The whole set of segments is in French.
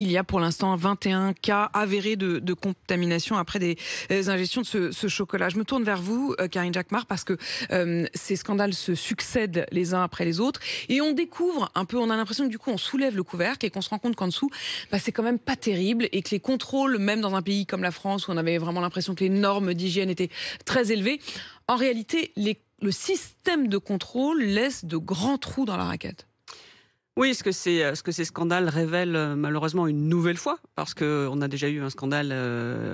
Il y a pour l'instant 21 cas avérés de, contamination après des, ingestions de ce, chocolat. Je me tourne vers vous, euh, Karine Jacquemart, parce que euh, ces scandales se succèdent les uns après les autres. Et on découvre un peu, on a l'impression que du coup, on soulève le couvercle et qu'on se rend compte qu'en dessous, bah, c'est quand même pas terrible et que les contrôles, même dans un pays comme la France, où on avait vraiment l'impression que les normes d'hygiène étaient très élevées, en réalité, le système de contrôle laisse de grands trous dans la raquette. Oui, ce que, euh, ce que ces scandales révèlent euh, malheureusement une nouvelle fois, parce qu'on euh, a déjà eu un scandale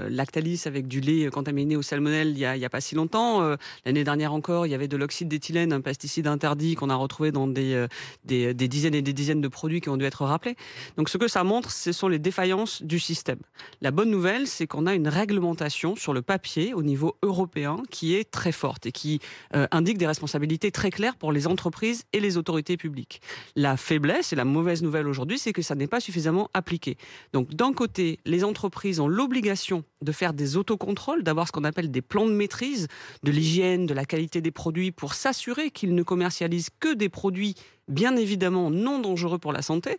Lactalis avec du lait contaminé au salmonelle il n'y a, pas si longtemps. L'année dernière encore, il y avait de l'oxyde d'éthylène, un pesticide interdit qu'on a retrouvé dans des, des, des, dizaines et des dizaines de produits qui ont dû être rappelés. Donc ce que ça montre, ce sont les défaillances du système. La bonne nouvelle, c'est qu'on a une réglementation sur le papier au niveau européen qui est très forte et qui indique des responsabilités très claires pour les entreprises et les autorités publiques. La faiblesse c'est Et la mauvaise nouvelle aujourd'hui, c'est que ça n'est pas suffisamment appliqué. Donc, d'un côté, les entreprises ont l'obligation de faire des autocontrôles, d'avoir ce qu'on appelle des plans de maîtrise de l'hygiène, de la qualité des produits pour s'assurer qu'ils ne commercialisent que des produits bien évidemment non dangereux pour la santé,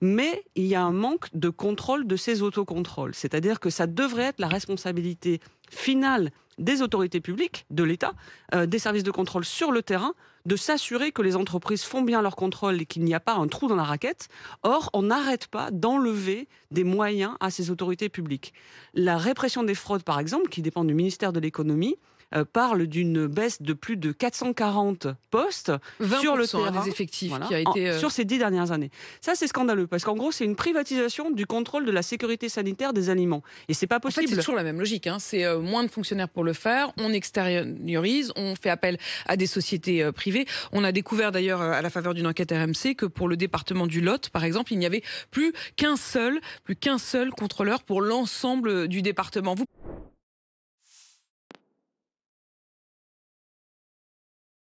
mais il y a un manque de contrôle de ces autocontrôles. C'est-à-dire que ça devrait être la responsabilité finale des autorités publiques, de l'État, euh, des services de contrôle sur le terrain, de s'assurer que les entreprises font bien leur contrôle et qu'il n'y a pas un trou dans la raquette. Or, on n'arrête pas d'enlever des moyens à ces autorités publiques. La répression des fraudes, par exemple, qui dépend du ministère de l'économie, euh, parle d'une baisse de plus de 440 postes sur le hein, terrain des effectifs qui a été euh, sur ces dix dernières années. Ça c'est scandaleux parce qu'en gros c'est une privatisation du contrôle de la sécurité sanitaire des aliments et c'est pas possible. c'est toujours la même logique. Hein. C'est euh, moins de fonctionnaires pour le faire, on extériorise, on fait appel à des sociétés privées. On a découvert d'ailleurs à la faveur d'une enquête RMC que pour le département du Lot par exemple, il n'y avait plus qu'un seul, plus qu'un seul contrôleur pour l'ensemble du département.